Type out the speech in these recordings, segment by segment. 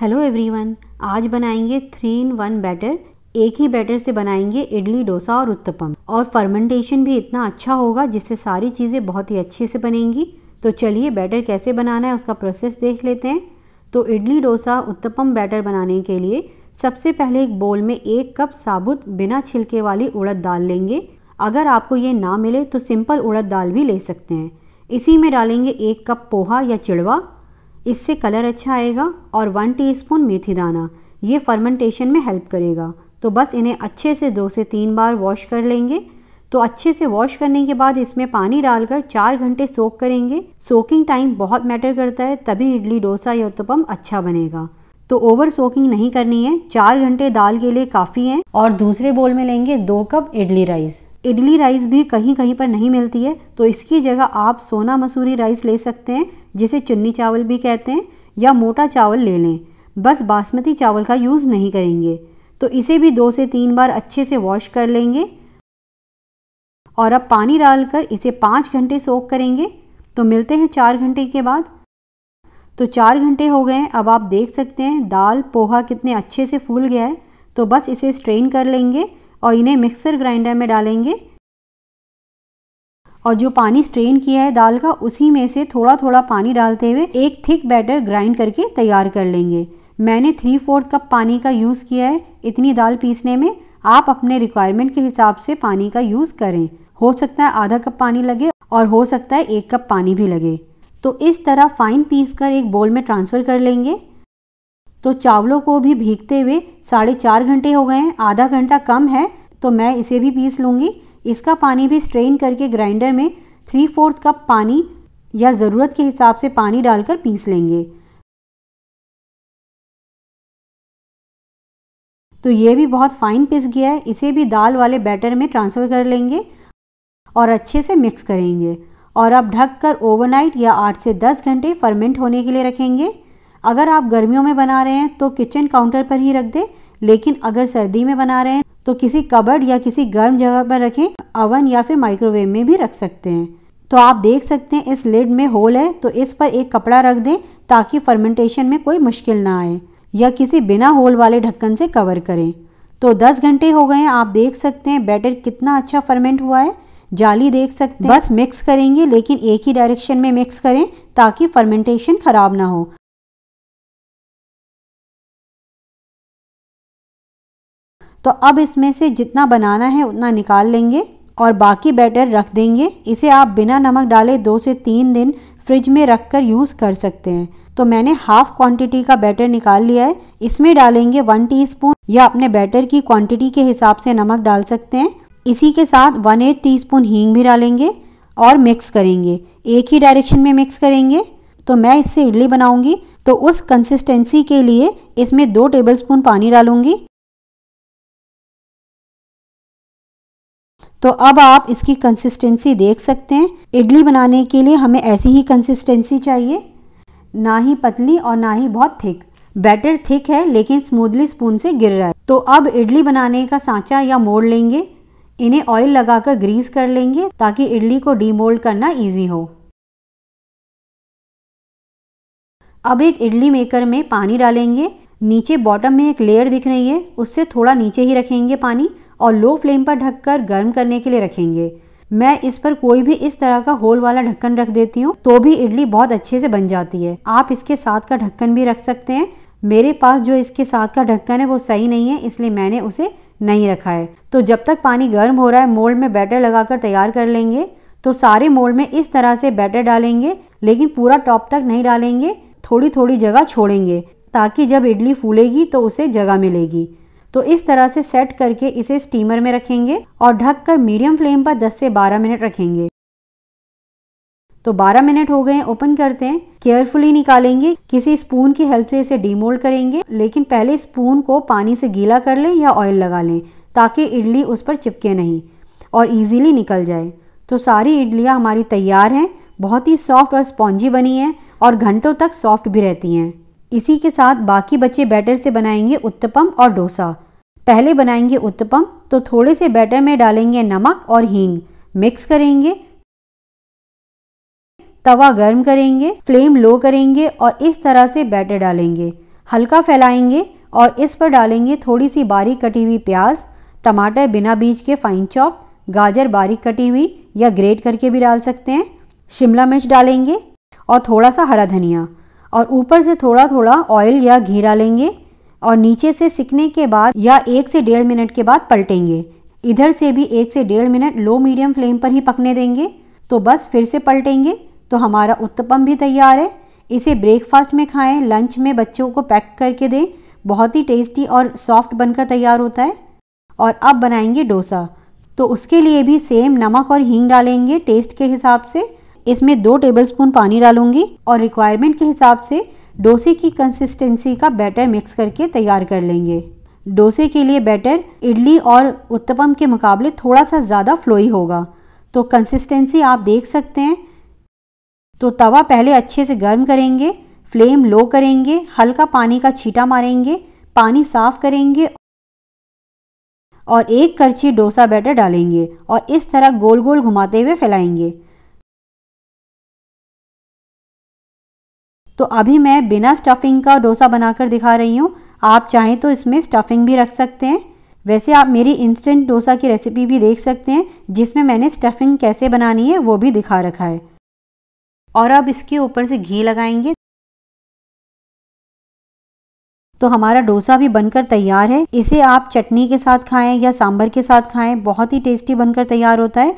hello everyone आज बनाएंगे three in one batter एक ही बैटर से बनाएंगे इडली डोसा और उत्तपम और फर्मेंटेशन भी इतना अच्छा होगा जिससे सारी चीज़ें बहुत ही अच्छे से बनेंगी तो चलिए बैटर कैसे बनाना है उसका प्रोसेस देख लेते हैं तो इडली डोसा उत्तपम बैटर बनाने के लिए सबसे पहले एक बोल में एक कप साबुत बिना छिलके वाली उड़द दाल लेंगे अगर आपको ये ना मिले तो सिंपल उड़द दाल भी ले सकते हैं इसी में डालेंगे एक कप पोहा या चिड़वा इससे कलर अच्छा आएगा और वन टीस्पून मेथी दाना ये फर्मेंटेशन में हेल्प करेगा तो बस इन्हें अच्छे से दो से तीन बार वॉश कर लेंगे तो अच्छे से वॉश करने के बाद इसमें पानी डालकर चार घंटे सोक करेंगे सोकिंग टाइम बहुत मैटर करता है तभी इडली डोसा या उत्तपम अच्छा बनेगा तो ओवर सोकिंग नहीं करनी है चार घंटे दाल के लिए काफ़ी है और दूसरे बोल में लेंगे दो cup idli rice idli rice भी कहीं कहीं पर नहीं मिलती है तो इसकी जगह आप सोना मसूरी राइस ले सकते हैं जिसे चुन्नी चावल भी कहते हैं या मोटा चावल ले लें बस बासमती चावल का यूज़ नहीं करेंगे तो इसे भी दो से तीन बार अच्छे से वॉश कर लेंगे और अब पानी डालकर इसे पाँच घंटे सोख करेंगे तो मिलते हैं चार घंटे के बाद तो चार घंटे हो गए अब आप देख सकते हैं दाल पोहा कितने अच्छे से फूल गया है तो बस इसे स्ट्रेन कर लेंगे और इन्हें मिक्सर ग्राइंडर में डालेंगे और जो पानी स्ट्रेन किया है दाल का उसी में से थोड़ा थोड़ा पानी डालते हुए एक थिक बैटर ग्राइंड करके तैयार कर लेंगे मैंने थ्री फोर्थ कप पानी का यूज़ किया है इतनी दाल पीसने में आप अपने रिक्वायरमेंट के हिसाब से पानी का यूज़ करें हो सकता है आधा कप पानी लगे और हो सकता है एक कप पानी भी लगे तो इस तरह फाइन पीस कर एक बोल में ट्रांसफ़र कर लेंगे तो चावलों को भी भीगते हुए साढ़े चार घंटे हो गए हैं आधा घंटा कम है तो मैं इसे भी पीस लूँगी इसका पानी भी स्ट्रेन करके ग्राइंडर में थ्री फोर्थ कप पानी या ज़रूरत के हिसाब से पानी डालकर पीस लेंगे तो ये भी बहुत फाइन पीस गया है इसे भी दाल वाले बैटर में ट्रांसफ़र कर लेंगे और अच्छे से मिक्स करेंगे और अब ढककर ओवरनाइट या 8 से 10 घंटे फर्मेंट होने के लिए रखेंगे अगर आप गर्मियों में बना रहे हैं तो किचन काउंटर पर ही रख दें लेकिन अगर सर्दी में बना रहे हैं तो किसी कबर्ड या किसी गर्म जगह पर रखें अवन या फिर माइक्रोवेव में भी रख सकते हैं तो आप देख सकते हैं इस लेड में होल है तो इस पर एक कपड़ा रख दें ताकि फर्मेंटेशन में कोई मुश्किल ना आए या किसी बिना होल वाले ढक्कन से कवर करें तो 10 घंटे हो गए हैं आप देख सकते हैं बैटर कितना अच्छा फर्मेंट हुआ है जाली देख सकते हैं बस मिक्स करेंगे लेकिन एक ही डायरेक्शन में मिक्स करें ताकि फर्मेंटेशन ख़राब ना हो तो अब इसमें से जितना बनाना है उतना निकाल लेंगे और बाकी बैटर रख देंगे इसे आप बिना नमक डाले दो से तीन दिन फ्रिज में रख कर यूज़ कर सकते हैं तो मैंने हाफ क्वांटिटी का बैटर निकाल लिया है इसमें डालेंगे वन टीस्पून या अपने बैटर की क्वांटिटी के हिसाब से नमक डाल सकते हैं इसी के साथ वन एट टी हींग भी डालेंगे और मिक्स करेंगे एक ही डायरेक्शन में मिक्स करेंगे तो मैं इससे इडली बनाऊंगी तो उस कंसिस्टेंसी के लिए इसमें दो टेबलस्पून पानी डालूंगी तो अब आप इसकी कंसिस्टेंसी देख सकते हैं इडली बनाने के लिए हमें ऐसी ही कंसिस्टेंसी चाहिए ना ही पतली और ना ही बहुत थिक बैटर थिक है लेकिन स्मूदली स्पून से गिर रहा है तो अब इडली बनाने का सांचा या मोड़ लेंगे इन्हें ऑयल लगाकर ग्रीस कर लेंगे ताकि इडली को डीमोल्ड करना इजी हो अब एक इडली मेकर में पानी डालेंगे नीचे बॉटम में एक लेयर दिख रही है उससे थोड़ा नीचे ही रखेंगे पानी और लो फ्लेम पर ढककर गर्म करने के लिए रखेंगे मैं इस पर कोई भी इस तरह का होल वाला ढक्कन रख देती हूँ तो भी इडली बहुत अच्छे से बन जाती है आप इसके साथ का ढक्कन भी रख सकते हैं मेरे पास जो इसके साथ का ढक्कन है वो सही नहीं है इसलिए मैंने उसे नहीं रखा है तो जब तक पानी गर्म हो रहा है मोल्ड में बैटर लगाकर तैयार कर लेंगे तो सारे मोल्ड में इस तरह से बैटर डालेंगे लेकिन पूरा टॉप तक नहीं डालेंगे थोड़ी थोड़ी जगह छोड़ेंगे ताकि जब इडली फूलेगी तो उसे जगह मिलेगी तो इस तरह से सेट करके इसे स्टीमर में रखेंगे और ढककर मीडियम फ्लेम पर 10 से 12 मिनट रखेंगे तो 12 मिनट हो गए ओपन करते हैं केयरफुली निकालेंगे किसी स्पून की हेल्प से इसे डीमोल्ड करेंगे लेकिन पहले स्पून को पानी से गीला कर लें या ऑयल लगा लें ताकि इडली उस पर चिपके नहीं और ईजिली निकल जाए तो सारी इडलियाँ हमारी तैयार हैं बहुत ही सॉफ्ट और स्पॉन्जी बनी हैं और घंटों तक सॉफ्ट भी रहती हैं इसी के साथ बाकी बच्चे बैटर से बनाएंगे उत्तपम और डोसा पहले बनाएंगे उत्तपम तो थोड़े से बैटर में डालेंगे नमक और हींग मिक्स करेंगे तवा गर्म करेंगे फ्लेम लो करेंगे और इस तरह से बैटर डालेंगे हल्का फैलाएंगे और इस पर डालेंगे थोड़ी सी बारीक कटी हुई प्याज टमाटर बिना बीज के फाइन चॉप गाजर बारीक कटी हुई या ग्रेट करके भी डाल सकते हैं शिमला मिर्च डालेंगे और थोड़ा सा हरा धनिया और ऊपर से थोड़ा थोड़ा ऑयल या घी डालेंगे और नीचे से सिकने के बाद या एक से डेढ़ मिनट के बाद पलटेंगे इधर से भी एक से डेढ़ मिनट लो मीडियम फ्लेम पर ही पकने देंगे तो बस फिर से पलटेंगे तो हमारा उत्तपम भी तैयार है इसे ब्रेकफास्ट में खाएं लंच में बच्चों को पैक करके दें बहुत ही टेस्टी और सॉफ्ट बनकर तैयार होता है और अब बनाएंगे डोसा तो उसके लिए भी सेम नमक और हींग डालेंगे टेस्ट के हिसाब से इसमें दो टेबलस्पून पानी डालूंगी और रिक्वायरमेंट के हिसाब से डोसे की कंसिस्टेंसी का बैटर मिक्स करके तैयार कर लेंगे डोसे के लिए बैटर इडली और उत्तपम के मुकाबले थोड़ा सा ज़्यादा फ्लोई होगा तो कंसिस्टेंसी आप देख सकते हैं तो तवा पहले अच्छे से गर्म करेंगे फ्लेम लो करेंगे हल्का पानी का छीटा मारेंगे पानी साफ करेंगे और एक करछी डोसा बैटर डालेंगे और इस तरह गोल गोल घुमाते हुए फैलाएंगे तो अभी मैं बिना स्टफ़िंग का डोसा बनाकर दिखा रही हूँ आप चाहें तो इसमें स्टफ़िंग भी रख सकते हैं वैसे आप मेरी इंस्टेंट डोसा की रेसिपी भी देख सकते हैं जिसमें मैंने स्टफ़िंग कैसे बनानी है वो भी दिखा रखा है और अब इसके ऊपर से घी लगाएंगे तो हमारा डोसा भी बनकर तैयार है इसे आप चटनी के साथ खाएं या सांभर के साथ खाएं बहुत ही टेस्टी बनकर तैयार होता है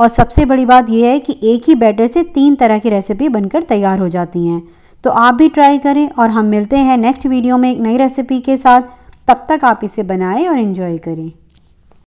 और सबसे बड़ी बात यह है कि एक ही बैटर से तीन तरह की रेसिपी बनकर तैयार हो जाती हैं तो आप भी ट्राई करें और हम मिलते हैं नेक्स्ट वीडियो में एक नई रेसिपी के साथ तब तक आप इसे बनाएं और इन्जॉय करें